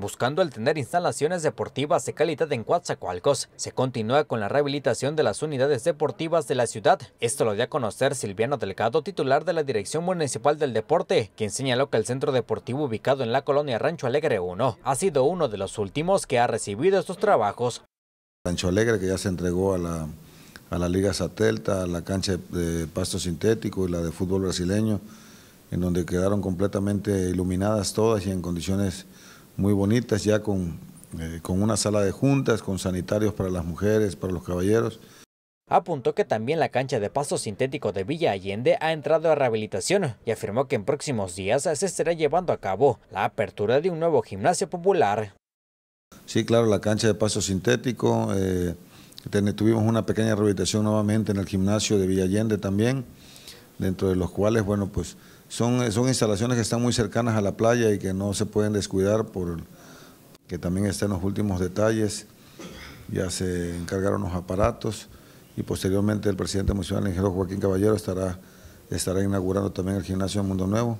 Buscando el tener instalaciones deportivas de calidad en Coatzacoalcos, se continúa con la rehabilitación de las unidades deportivas de la ciudad. Esto lo dio a conocer Silviano Delgado, titular de la Dirección Municipal del Deporte, quien señaló que el centro deportivo ubicado en la colonia Rancho Alegre 1 ha sido uno de los últimos que ha recibido estos trabajos. Rancho Alegre, que ya se entregó a la, a la Liga Satelta, a la cancha de pasto sintético y la de fútbol brasileño, en donde quedaron completamente iluminadas todas y en condiciones muy bonitas, ya con, eh, con una sala de juntas, con sanitarios para las mujeres, para los caballeros. Apuntó que también la cancha de paso sintético de Villa Allende ha entrado a rehabilitación y afirmó que en próximos días se estará llevando a cabo la apertura de un nuevo gimnasio popular. Sí, claro, la cancha de paso sintético. Eh, tuvimos una pequeña rehabilitación nuevamente en el gimnasio de Villa Allende también dentro de los cuales, bueno, pues son, son instalaciones que están muy cercanas a la playa y que no se pueden descuidar por que también está en los últimos detalles. Ya se encargaron los aparatos y posteriormente el presidente municipal, el ingeniero Joaquín Caballero, estará, estará inaugurando también el gimnasio Mundo Nuevo.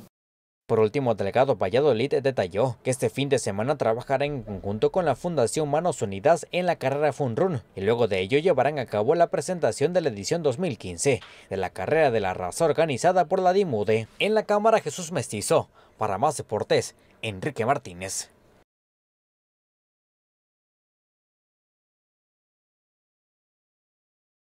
Por último, el delegado Valladolid detalló que este fin de semana trabajará en conjunto con la Fundación Manos Unidas en la carrera Funrun y luego de ello llevarán a cabo la presentación de la edición 2015 de la carrera de la raza organizada por la DIMUDE en la Cámara Jesús Mestizo. Para más deportes, Enrique Martínez.